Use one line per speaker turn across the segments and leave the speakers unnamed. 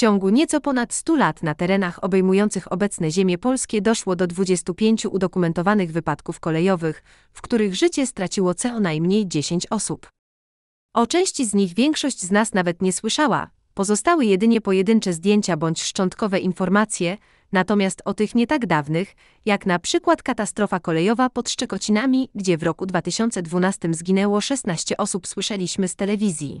ciągu nieco ponad 100 lat na terenach obejmujących obecne ziemie polskie doszło do 25 udokumentowanych wypadków kolejowych, w których życie straciło co najmniej 10 osób. O części z nich większość z nas nawet nie słyszała, pozostały jedynie pojedyncze zdjęcia bądź szczątkowe informacje, natomiast o tych nie tak dawnych, jak na przykład katastrofa kolejowa pod Szczekocinami, gdzie w roku 2012 zginęło 16 osób, słyszeliśmy z telewizji.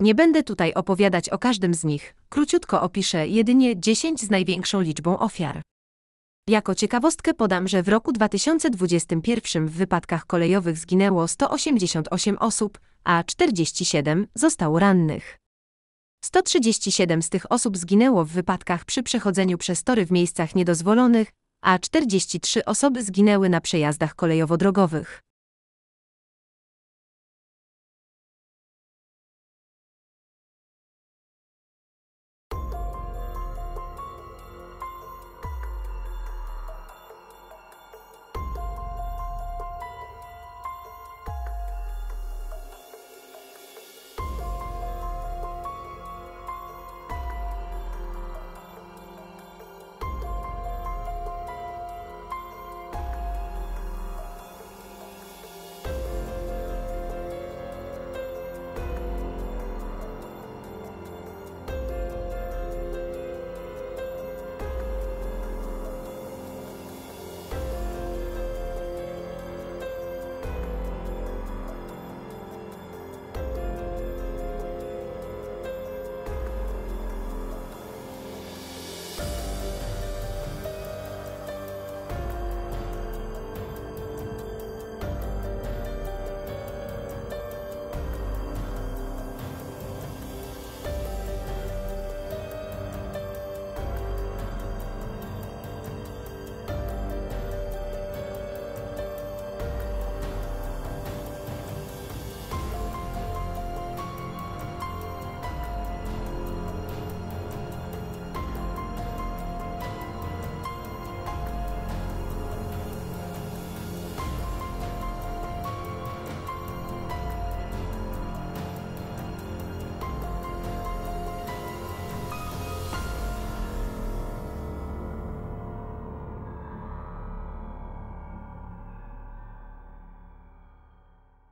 Nie będę tutaj opowiadać o każdym z nich, króciutko opiszę jedynie 10 z największą liczbą ofiar. Jako ciekawostkę podam, że w roku 2021 w wypadkach kolejowych zginęło 188 osób, a 47 zostało rannych. 137 z tych osób zginęło w wypadkach przy przechodzeniu przez tory w miejscach niedozwolonych, a 43 osoby zginęły na przejazdach kolejowo-drogowych.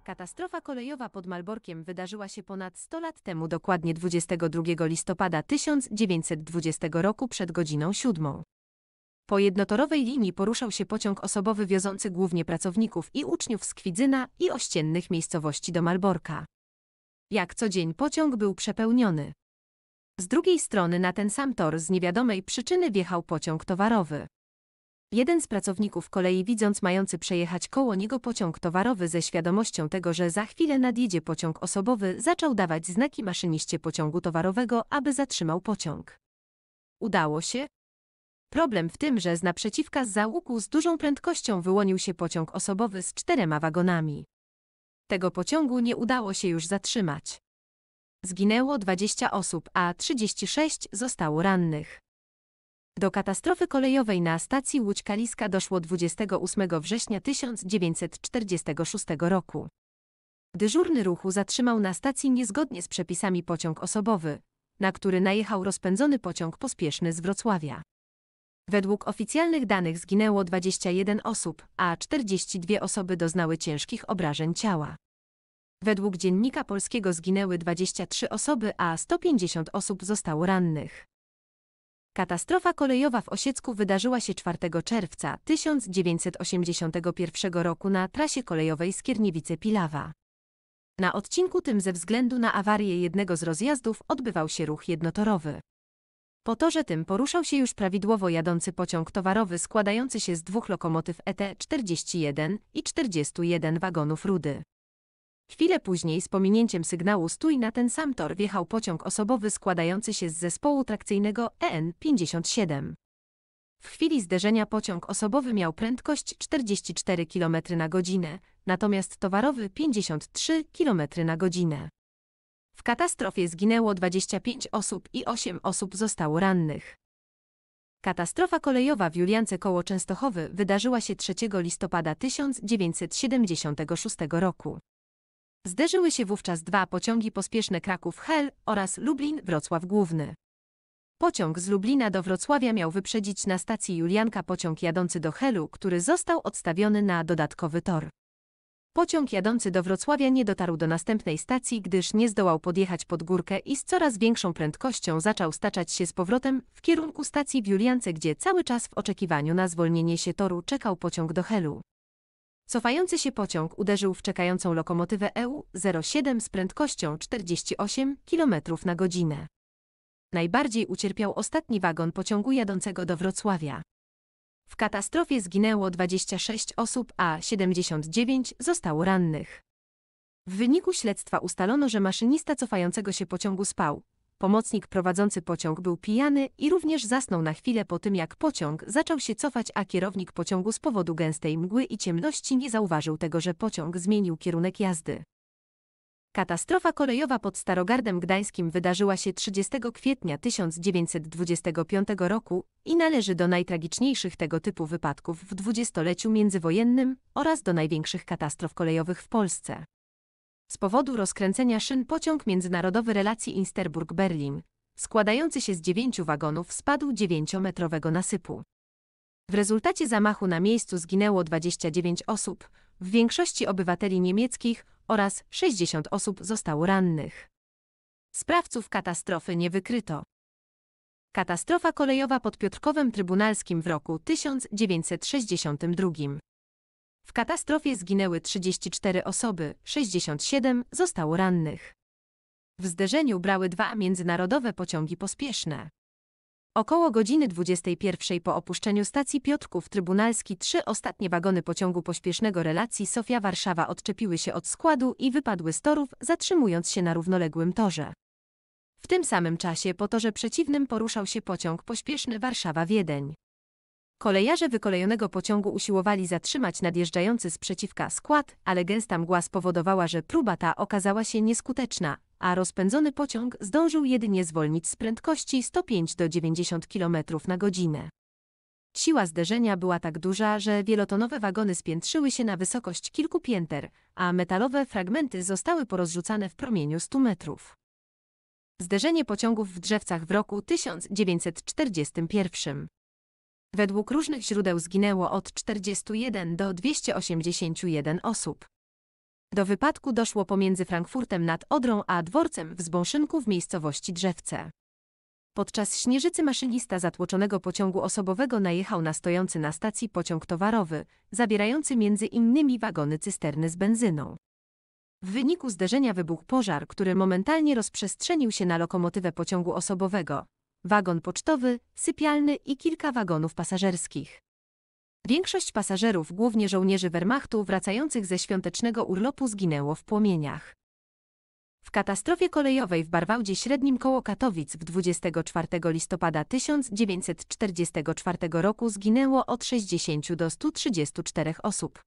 Katastrofa kolejowa pod Malborkiem wydarzyła się ponad 100 lat temu, dokładnie 22 listopada 1920 roku przed godziną 7. Po jednotorowej linii poruszał się pociąg osobowy wiozący głównie pracowników i uczniów z Kwidzyna i ościennych miejscowości do Malborka. Jak co dzień pociąg był przepełniony. Z drugiej strony na ten sam tor z niewiadomej przyczyny wjechał pociąg towarowy. Jeden z pracowników kolei widząc mający przejechać koło niego pociąg towarowy ze świadomością tego, że za chwilę nadjedzie pociąg osobowy, zaczął dawać znaki maszyniście pociągu towarowego, aby zatrzymał pociąg. Udało się? Problem w tym, że z naprzeciwka z załuku z dużą prędkością wyłonił się pociąg osobowy z czterema wagonami. Tego pociągu nie udało się już zatrzymać. Zginęło 20 osób, a 36 zostało rannych. Do katastrofy kolejowej na stacji Łódź-Kaliska doszło 28 września 1946 roku. Dyżurny ruchu zatrzymał na stacji niezgodnie z przepisami pociąg osobowy, na który najechał rozpędzony pociąg pospieszny z Wrocławia. Według oficjalnych danych zginęło 21 osób, a 42 osoby doznały ciężkich obrażeń ciała. Według Dziennika Polskiego zginęły 23 osoby, a 150 osób zostało rannych. Katastrofa kolejowa w Osiecku wydarzyła się 4 czerwca 1981 roku na trasie kolejowej Skierniewice-Pilawa. Na odcinku tym ze względu na awarię jednego z rozjazdów odbywał się ruch jednotorowy. Po torze tym poruszał się już prawidłowo jadący pociąg towarowy składający się z dwóch lokomotyw ET-41 i 41 wagonów rudy. Chwilę później z pominięciem sygnału stój na ten sam tor wjechał pociąg osobowy składający się z zespołu trakcyjnego EN57. W chwili zderzenia pociąg osobowy miał prędkość 44 km na godzinę, natomiast towarowy 53 km na godzinę. W katastrofie zginęło 25 osób i 8 osób zostało rannych. Katastrofa kolejowa w Juliance koło Częstochowy wydarzyła się 3 listopada 1976 roku. Zderzyły się wówczas dwa pociągi pospieszne Kraków-Hel oraz Lublin-Wrocław Główny. Pociąg z Lublina do Wrocławia miał wyprzedzić na stacji Julianka pociąg jadący do Helu, który został odstawiony na dodatkowy tor. Pociąg jadący do Wrocławia nie dotarł do następnej stacji, gdyż nie zdołał podjechać pod górkę i z coraz większą prędkością zaczął staczać się z powrotem w kierunku stacji w Juliance, gdzie cały czas w oczekiwaniu na zwolnienie się toru czekał pociąg do Helu. Cofający się pociąg uderzył w czekającą lokomotywę EU-07 z prędkością 48 km na godzinę. Najbardziej ucierpiał ostatni wagon pociągu jadącego do Wrocławia. W katastrofie zginęło 26 osób, a 79 zostało rannych. W wyniku śledztwa ustalono, że maszynista cofającego się pociągu spał, Pomocnik prowadzący pociąg był pijany i również zasnął na chwilę po tym, jak pociąg zaczął się cofać, a kierownik pociągu z powodu gęstej mgły i ciemności nie zauważył tego, że pociąg zmienił kierunek jazdy. Katastrofa kolejowa pod Starogardem Gdańskim wydarzyła się 30 kwietnia 1925 roku i należy do najtragiczniejszych tego typu wypadków w dwudziestoleciu międzywojennym oraz do największych katastrof kolejowych w Polsce. Z powodu rozkręcenia szyn pociąg międzynarodowy relacji Insterburg-Berlin, składający się z dziewięciu wagonów, spadł dziewięciometrowego nasypu. W rezultacie zamachu na miejscu zginęło 29 osób, w większości obywateli niemieckich oraz 60 osób zostało rannych. Sprawców katastrofy nie wykryto. Katastrofa kolejowa pod Piotrkowem Trybunalskim w roku 1962. W katastrofie zginęły 34 osoby, 67 zostało rannych. W zderzeniu brały dwa międzynarodowe pociągi pospieszne. Około godziny 21 po opuszczeniu stacji Piotrków Trybunalski trzy ostatnie wagony pociągu pośpiesznego relacji Sofia-Warszawa odczepiły się od składu i wypadły z torów, zatrzymując się na równoległym torze. W tym samym czasie po torze przeciwnym poruszał się pociąg pośpieszny Warszawa-Wiedeń. Kolejarze wykolejonego pociągu usiłowali zatrzymać nadjeżdżający z przeciwka skład, ale gęsta mgła spowodowała, że próba ta okazała się nieskuteczna, a rozpędzony pociąg zdążył jedynie zwolnić z prędkości 105 do 90 km na godzinę. Siła zderzenia była tak duża, że wielotonowe wagony spiętrzyły się na wysokość kilku pięter, a metalowe fragmenty zostały porozrzucane w promieniu 100 metrów. Zderzenie pociągów w drzewcach w roku 1941. Według różnych źródeł zginęło od 41 do 281 osób. Do wypadku doszło pomiędzy Frankfurtem nad Odrą a dworcem w Zbąszynku w miejscowości Drzewce. Podczas śnieżycy maszynista zatłoczonego pociągu osobowego najechał na stojący na stacji pociąg towarowy, zabierający między innymi wagony cysterny z benzyną. W wyniku zderzenia wybuchł pożar, który momentalnie rozprzestrzenił się na lokomotywę pociągu osobowego, wagon pocztowy, sypialny i kilka wagonów pasażerskich. Większość pasażerów, głównie żołnierzy Wehrmachtu wracających ze świątecznego urlopu, zginęło w płomieniach. W katastrofie kolejowej w Barwałdzie Średnim koło Katowic w 24 listopada 1944 roku zginęło od 60 do 134 osób.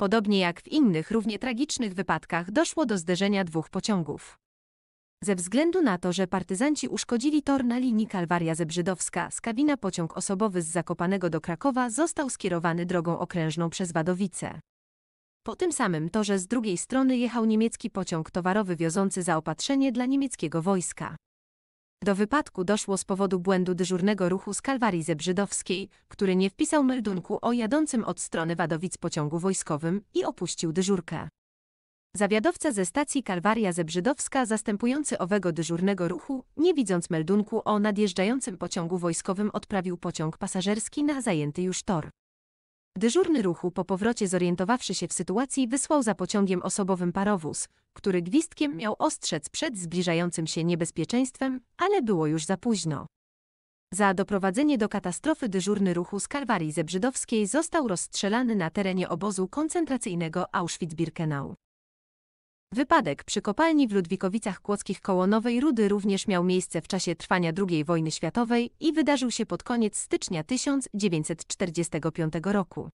Podobnie jak w innych równie tragicznych wypadkach doszło do zderzenia dwóch pociągów. Ze względu na to, że partyzanci uszkodzili tor na linii Kalwaria Zebrzydowska, z kabina pociąg osobowy z Zakopanego do Krakowa został skierowany drogą okrężną przez Wadowice. Po tym samym torze z drugiej strony jechał niemiecki pociąg towarowy wiozący zaopatrzenie dla niemieckiego wojska. Do wypadku doszło z powodu błędu dyżurnego ruchu z Kalwarii Zebrzydowskiej, który nie wpisał meldunku o jadącym od strony Wadowic pociągu wojskowym i opuścił dyżurkę. Zawiadowca ze stacji Kalwaria Zebrzydowska zastępujący owego dyżurnego ruchu, nie widząc meldunku o nadjeżdżającym pociągu wojskowym odprawił pociąg pasażerski na zajęty już tor. Dyżurny ruchu po powrocie zorientowawszy się w sytuacji wysłał za pociągiem osobowym parowóz, który gwizdkiem miał ostrzec przed zbliżającym się niebezpieczeństwem, ale było już za późno. Za doprowadzenie do katastrofy dyżurny ruchu z Kalwarii Zebrzydowskiej został rozstrzelany na terenie obozu koncentracyjnego Auschwitz-Birkenau. Wypadek przy kopalni w Ludwikowicach Kłodzkich koło Nowej Rudy również miał miejsce w czasie trwania II wojny światowej i wydarzył się pod koniec stycznia 1945 roku.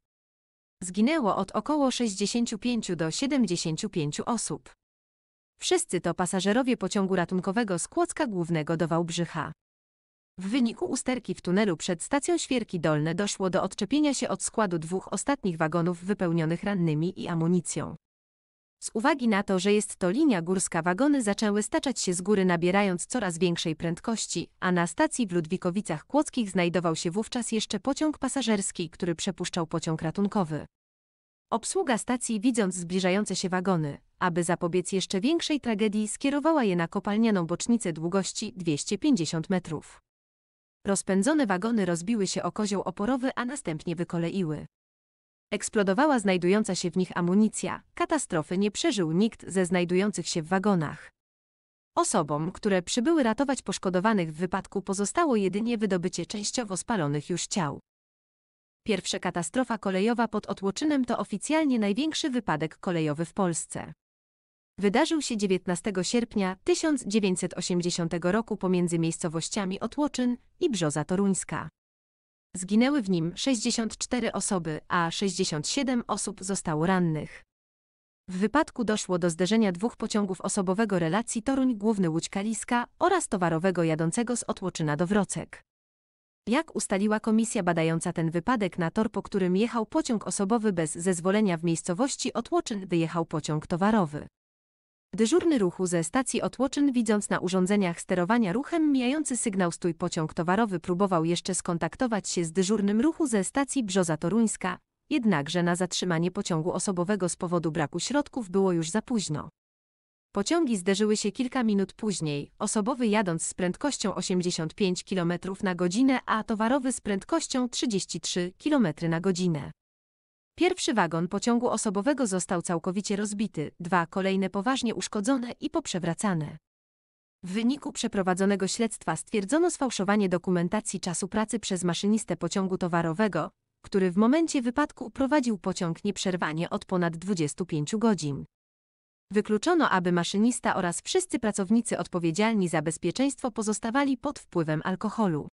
Zginęło od około 65 do 75 osób. Wszyscy to pasażerowie pociągu ratunkowego z Kłodzka Głównego do Wałbrzycha. W wyniku usterki w tunelu przed stacją Świerki Dolne doszło do odczepienia się od składu dwóch ostatnich wagonów wypełnionych rannymi i amunicją. Z uwagi na to, że jest to linia górska wagony zaczęły staczać się z góry nabierając coraz większej prędkości, a na stacji w Ludwikowicach Kłodzkich znajdował się wówczas jeszcze pociąg pasażerski, który przepuszczał pociąg ratunkowy. Obsługa stacji widząc zbliżające się wagony, aby zapobiec jeszcze większej tragedii skierowała je na kopalnianą bocznicę długości 250 metrów. Rozpędzone wagony rozbiły się o kozioł oporowy, a następnie wykoleiły. Eksplodowała znajdująca się w nich amunicja. Katastrofy nie przeżył nikt ze znajdujących się w wagonach. Osobom, które przybyły ratować poszkodowanych w wypadku pozostało jedynie wydobycie częściowo spalonych już ciał. Pierwsza katastrofa kolejowa pod Otłoczynem to oficjalnie największy wypadek kolejowy w Polsce. Wydarzył się 19 sierpnia 1980 roku pomiędzy miejscowościami Otłoczyn i Brzoza Toruńska. Zginęły w nim 64 osoby, a 67 osób zostało rannych. W wypadku doszło do zderzenia dwóch pociągów osobowego relacji Toruń Główny Łódź Kaliska oraz towarowego jadącego z Otłoczyna do Wrocek. Jak ustaliła komisja badająca ten wypadek na tor, po którym jechał pociąg osobowy bez zezwolenia w miejscowości Otłoczyn wyjechał pociąg towarowy. Dyżurny ruchu ze stacji Otłoczyn widząc na urządzeniach sterowania ruchem mijający sygnał stój pociąg towarowy próbował jeszcze skontaktować się z dyżurnym ruchu ze stacji Brzoza Toruńska, jednakże na zatrzymanie pociągu osobowego z powodu braku środków było już za późno. Pociągi zderzyły się kilka minut później, osobowy jadąc z prędkością 85 km na godzinę, a towarowy z prędkością 33 km na godzinę. Pierwszy wagon pociągu osobowego został całkowicie rozbity, dwa kolejne poważnie uszkodzone i poprzewracane. W wyniku przeprowadzonego śledztwa stwierdzono sfałszowanie dokumentacji czasu pracy przez maszynistę pociągu towarowego, który w momencie wypadku prowadził pociąg nieprzerwanie od ponad 25 godzin. Wykluczono, aby maszynista oraz wszyscy pracownicy odpowiedzialni za bezpieczeństwo pozostawali pod wpływem alkoholu.